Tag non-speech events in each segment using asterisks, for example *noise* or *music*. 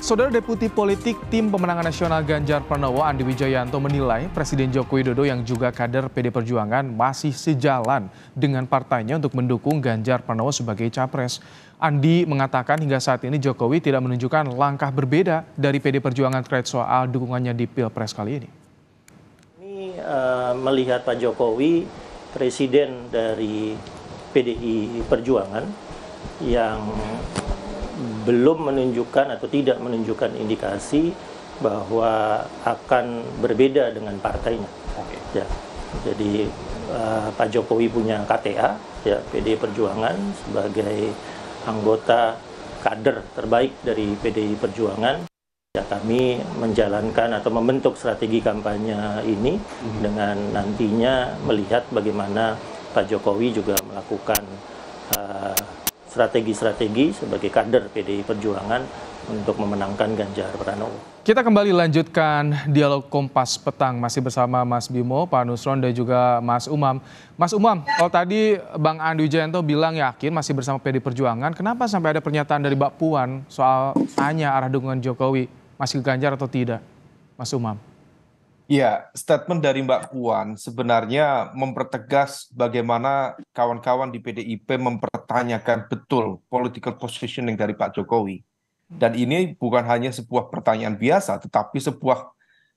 Saudara Deputi Politik Tim Pemenangan Nasional Ganjar Pranowo Andi Wijayanto menilai Presiden Joko Widodo yang juga kader PD Perjuangan masih sejalan dengan partainya untuk mendukung Ganjar Pranowo sebagai capres. Andi mengatakan hingga saat ini Jokowi tidak menunjukkan langkah berbeda dari PD Perjuangan terkait soal dukungannya di Pilpres kali ini. Ini uh, eh, melihat Pak Jokowi Presiden dari PDI Perjuangan yang belum menunjukkan atau tidak menunjukkan indikasi bahwa akan berbeda dengan partainya. Okay. Ya. Jadi uh, Pak Jokowi punya KTA, ya PD Perjuangan sebagai anggota kader terbaik dari PDI Perjuangan. Ya, kami menjalankan atau membentuk strategi kampanye ini mm-hmm. dengan nantinya melihat bagaimana Pak Jokowi juga melakukan eh, strategi-strategi sebagai kader PDI Perjuangan untuk memenangkan Ganjar Pranowo. Kita kembali lanjutkan dialog Kompas Petang masih bersama Mas Bimo, Pak Nusron dan juga Mas Umam. Mas Umam, kalau tadi Bang Andi Jento bilang yakin masih bersama PD Perjuangan, kenapa sampai ada pernyataan dari Mbak Puan soal hanya arah dukungan Jokowi masih ke Ganjar atau tidak? Mas Umam. Ya, statement dari Mbak Puan sebenarnya mempertegas bagaimana kawan-kawan di PDIP mempertanyakan betul political positioning dari Pak Jokowi. Dan ini bukan hanya sebuah pertanyaan biasa, tetapi sebuah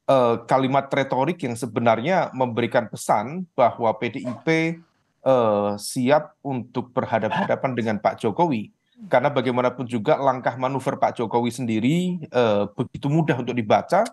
uh, kalimat retorik yang sebenarnya memberikan pesan bahwa PDIP uh, eh, siap untuk berhadapan-hadapan dengan Pak Jokowi. Karena bagaimanapun juga langkah manuver Pak Jokowi sendiri uh, begitu mudah untuk dibaca,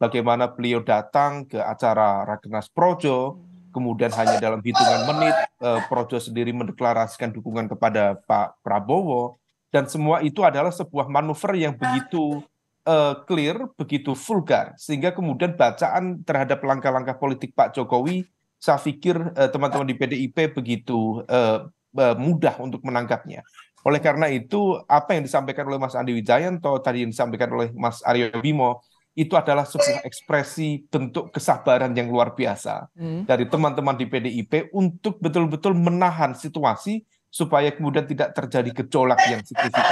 bagaimana beliau datang ke acara Rakenas Projo, kemudian hanya dalam hitungan menit eh, Projo sendiri mendeklarasikan dukungan kepada Pak Prabowo, dan semua itu adalah sebuah manuver yang begitu eh, clear, begitu vulgar, sehingga kemudian bacaan terhadap langkah-langkah politik Pak Jokowi, saya pikir eh, teman-teman di PDIP begitu eh, eh, mudah untuk menangkapnya. Oleh karena itu, apa yang disampaikan oleh Mas Andi Wijayanto, tadi yang disampaikan oleh Mas Aryo Bimo, itu adalah sebuah ekspresi bentuk kesabaran yang luar biasa hmm. dari teman-teman di PDIP untuk betul-betul menahan situasi supaya kemudian tidak terjadi gejolak yang signifikan.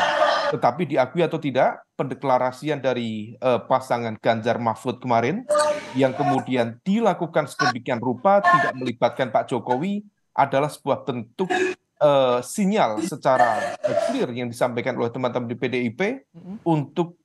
Tetapi diakui atau tidak, pendeklarasian dari uh, pasangan Ganjar Mahfud kemarin yang kemudian dilakukan sedemikian rupa tidak melibatkan Pak Jokowi adalah sebuah bentuk uh, sinyal secara clear yang disampaikan oleh teman-teman di PDIP hmm. untuk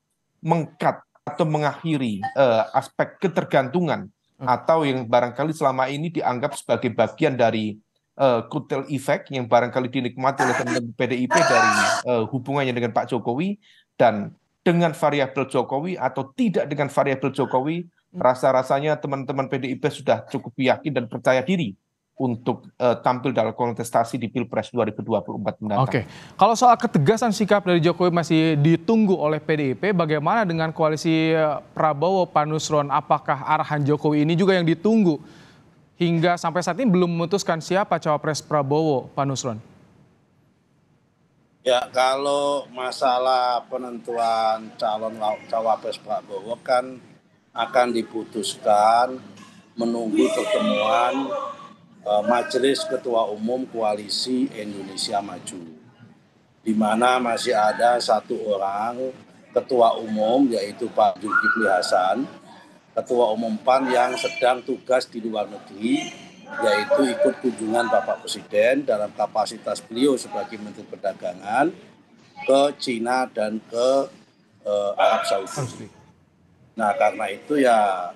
mengkat atau mengakhiri uh, aspek ketergantungan hmm. atau yang barangkali selama ini dianggap sebagai bagian dari uh, eh, kutil efek yang barangkali dinikmati oleh teman-teman PDIP *laughs* dari uh, hubungannya dengan Pak Jokowi dan dengan variabel Jokowi atau tidak dengan variabel Jokowi hmm. rasa-rasanya teman-teman PDIP sudah cukup yakin dan percaya diri untuk uh, tampil dalam kontestasi di Pilpres 2024 mendatang. Oke. Kalau soal ketegasan sikap dari Jokowi masih ditunggu oleh PDIP, bagaimana dengan koalisi eh, Prabowo Panusron? Apakah arahan Jokowi ini juga yang ditunggu? Hingga sampai saat ini belum memutuskan siapa cawapres Prabowo Panusron. Ya, kalau masalah penentuan calon cawapres Prabowo kan akan diputuskan menunggu pertemuan Eh, Majelis Ketua Umum Koalisi Indonesia Maju, di mana masih ada satu orang Ketua Umum yaitu Pak Zulkifli Hasan, Ketua Umum PAN yang sedang tugas di luar negeri yaitu ikut kunjungan Bapak Presiden dalam kapasitas beliau sebagai Menteri Perdagangan ke Cina dan ke uh, Arab Saudi. Nah karena itu ya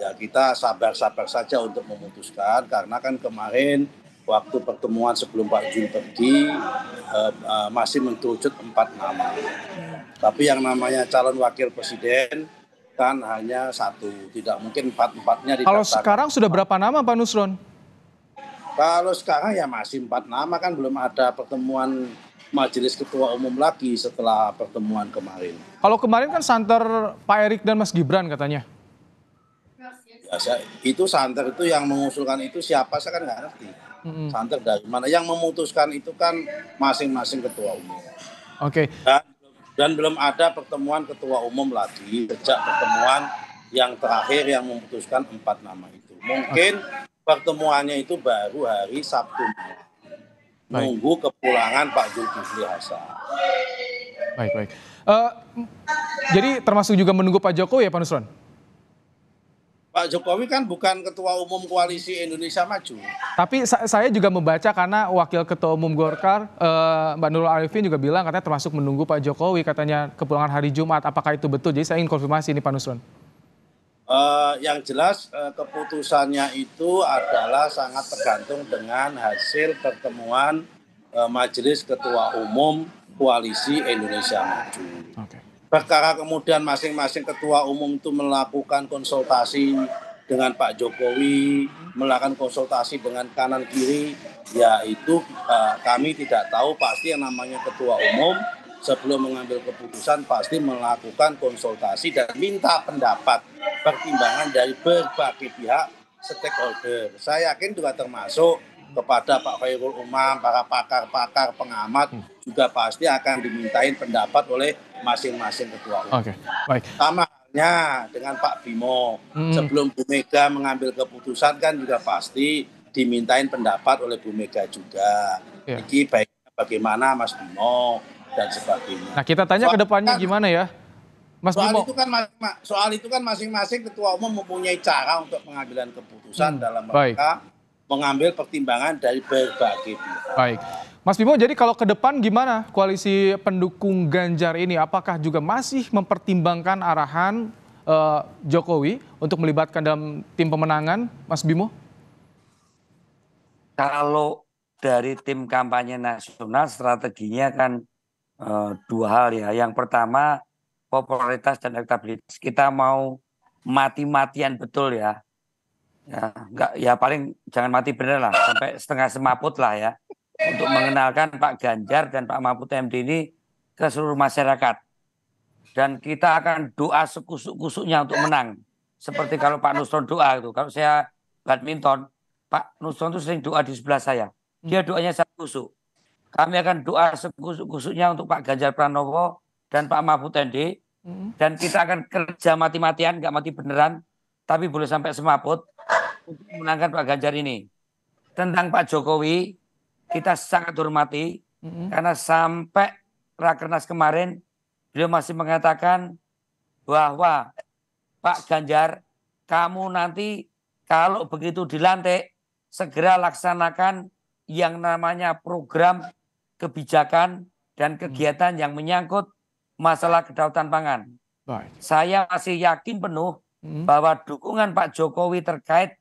Ya kita sabar-sabar saja untuk memutuskan karena kan kemarin waktu pertemuan sebelum Pak Jun pergi uh, uh, masih mengerucut empat nama. Tapi yang namanya calon wakil presiden kan hanya satu, tidak mungkin empat-empatnya. Kalau sekarang sudah berapa nama Pak Nusron? Kalau sekarang ya masih empat nama kan belum ada pertemuan Majelis Ketua Umum lagi setelah pertemuan kemarin. Kalau kemarin kan santer Pak Erik dan Mas Gibran katanya biasa ya, itu santer itu yang mengusulkan itu siapa saya kan nggak ngerti hmm. santer dari mana yang memutuskan itu kan masing-masing ketua umum oke okay. dan, dan belum ada pertemuan ketua umum lagi sejak pertemuan yang terakhir yang memutuskan empat nama itu mungkin okay. pertemuannya itu baru hari Sabtu Menunggu nunggu kepulangan Pak Zulkifli Hasan baik baik uh, jadi termasuk juga menunggu Pak Jokowi ya Pak Nusron Pak Jokowi kan bukan ketua umum koalisi Indonesia Maju. Tapi saya juga membaca karena wakil ketua umum Golkar eh, Mbak Nurul Arifin juga bilang katanya termasuk menunggu Pak Jokowi katanya kepulangan hari Jumat. Apakah itu betul? Jadi saya ingin konfirmasi ini Pak Nusron. Uh, yang jelas uh, keputusannya itu adalah sangat tergantung dengan hasil pertemuan uh, Majelis Ketua Umum Koalisi Indonesia Maju. Okay perkara kemudian masing-masing ketua umum itu melakukan konsultasi dengan Pak Jokowi, melakukan konsultasi dengan kanan kiri, yaitu uh, kami tidak tahu pasti yang namanya ketua umum sebelum mengambil keputusan pasti melakukan konsultasi dan minta pendapat, pertimbangan dari berbagai pihak stakeholder. Saya yakin juga termasuk kepada Pak Khairul Umam, para pakar-pakar pengamat hmm. juga pasti akan dimintain pendapat oleh masing-masing ketua umum. Oke, okay. baik. Sama halnya dengan Pak Bimo. Hmm. Sebelum Bu Mega mengambil keputusan kan juga pasti dimintain pendapat oleh Bu Mega juga. Yeah. Jadi baik bagaimana Mas Bimo dan sebagainya. Nah kita tanya ke depannya kan, gimana ya? Mas soal Bimo. itu kan soal itu kan masing-masing ketua umum mempunyai cara untuk pengambilan keputusan hmm. dalam rangka mengambil pertimbangan dari berbagai pihak. Baik. Mas Bimo, jadi kalau ke depan gimana koalisi pendukung Ganjar ini? Apakah juga masih mempertimbangkan arahan uh, Jokowi untuk melibatkan dalam tim pemenangan, Mas Bimo? Kalau dari tim kampanye nasional strateginya kan uh, dua hal ya. Yang pertama popularitas dan elektabilitas. Kita mau mati-matian betul ya Ya, enggak, ya paling jangan mati bener lah, sampai setengah semaput lah ya. Untuk mengenalkan Pak Ganjar dan Pak Mahfud MD ini ke seluruh masyarakat. Dan kita akan doa sekusuk-kusuknya untuk menang. Seperti kalau Pak Nusron doa itu. Kalau saya badminton, Pak Nusron itu sering doa di sebelah saya. Dia hmm. doanya satu kusuk. Kami akan doa sekusuk-kusuknya untuk Pak Ganjar Pranowo dan Pak Mahfud MD. Hmm. Dan kita akan kerja mati-matian, nggak mati beneran, tapi boleh sampai semaput untuk menangkan Pak Ganjar ini. Tentang Pak Jokowi, kita sangat hormati mm-hmm. karena sampai rakernas kemarin beliau masih mengatakan bahwa Pak Ganjar, kamu nanti kalau begitu dilantik segera laksanakan yang namanya program kebijakan dan kegiatan yang menyangkut masalah kedaulatan pangan. Baik. Saya masih yakin penuh bahwa dukungan Pak Jokowi terkait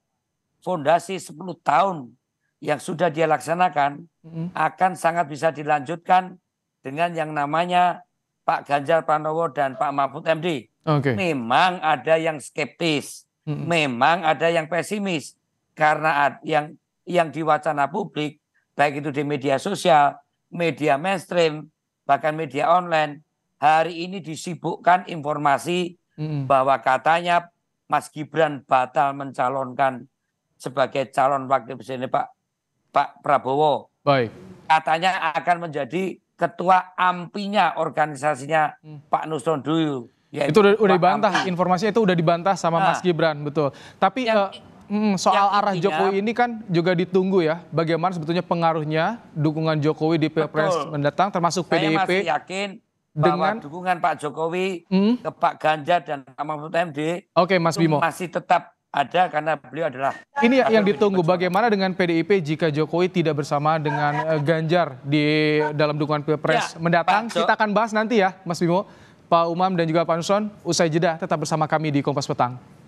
fondasi 10 tahun yang sudah dia laksanakan hmm akan sangat bisa dilanjutkan dengan yang namanya Pak Ganjar Pranowo dan Pak Mahfud MD. Okay. Memang ada yang skeptis, hmm memang ada yang pesimis karena yang yang diwacana publik baik itu di media sosial, media mainstream, bahkan media online hari ini disibukkan informasi hmm bahwa katanya Mas Gibran batal mencalonkan sebagai calon wakil presiden Pak Pak Prabowo. Baik. Katanya akan menjadi ketua ampinya organisasinya hmm. Pak Nusron Duyu. Itu udah, udah dibantah, Ampi. informasinya itu udah dibantah sama nah, Mas Gibran, betul. Tapi yang, uh, Hmm, soal arah Jokowi ini kan juga ditunggu ya, bagaimana sebetulnya pengaruhnya dukungan Jokowi di Pilpres mendatang, termasuk Saya PDIP. Saya masih yakin bahwa dengan dukungan Pak Jokowi hmm? ke Pak Ganjar dan Pak Mahfud MD, oke okay, Mas Bimo masih tetap ada karena beliau adalah ini yang ditunggu bagaimana dengan PDIP jika Jokowi tidak bersama dengan eh, Ganjar di dalam dukungan pilpres ya, mendatang Pak, kita akan bahas nanti ya Mas Bimo Pak Umam dan juga Pak Nuson usai jeda tetap bersama kami di Kompas Petang.